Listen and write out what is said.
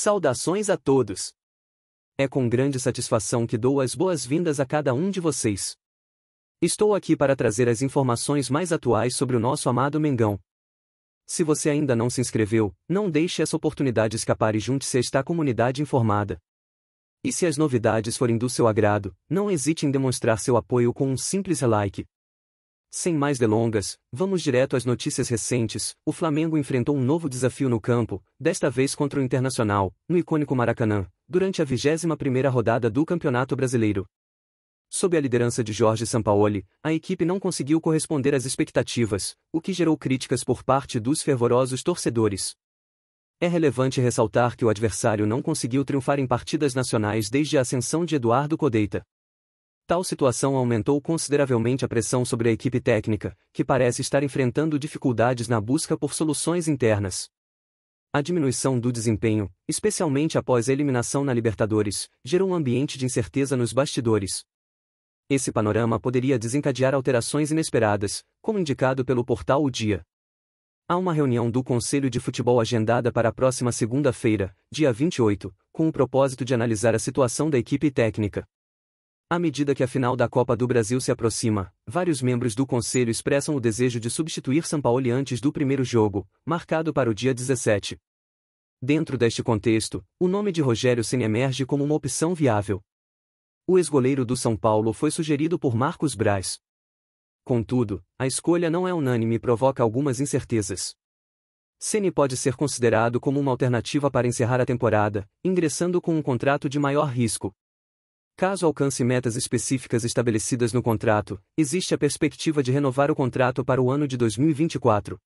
Saudações a todos! É com grande satisfação que dou as boas-vindas a cada um de vocês. Estou aqui para trazer as informações mais atuais sobre o nosso amado Mengão. Se você ainda não se inscreveu, não deixe essa oportunidade escapar e junte-se a esta comunidade informada. E se as novidades forem do seu agrado, não hesite em demonstrar seu apoio com um simples like, sem mais delongas, vamos direto às notícias recentes. O Flamengo enfrentou um novo desafio no campo, desta vez contra o Internacional, no icônico Maracanã, durante a 21ª rodada do Campeonato Brasileiro. Sob a liderança de Jorge Sampaoli, a equipe não conseguiu corresponder às expectativas, o que gerou críticas por parte dos fervorosos torcedores. É relevante ressaltar que o adversário não conseguiu triunfar em partidas nacionais desde a ascensão de Eduardo Codeita. Tal situação aumentou consideravelmente a pressão sobre a equipe técnica, que parece estar enfrentando dificuldades na busca por soluções internas. A diminuição do desempenho, especialmente após a eliminação na Libertadores, gerou um ambiente de incerteza nos bastidores. Esse panorama poderia desencadear alterações inesperadas, como indicado pelo portal O Dia. Há uma reunião do Conselho de Futebol agendada para a próxima segunda-feira, dia 28, com o propósito de analisar a situação da equipe técnica. À medida que a final da Copa do Brasil se aproxima, vários membros do conselho expressam o desejo de substituir Sampaoli antes do primeiro jogo, marcado para o dia 17. Dentro deste contexto, o nome de Rogério Senna emerge como uma opção viável. O ex-goleiro do São Paulo foi sugerido por Marcos Braz. Contudo, a escolha não é unânime e provoca algumas incertezas. Ceni pode ser considerado como uma alternativa para encerrar a temporada, ingressando com um contrato de maior risco. Caso alcance metas específicas estabelecidas no contrato, existe a perspectiva de renovar o contrato para o ano de 2024,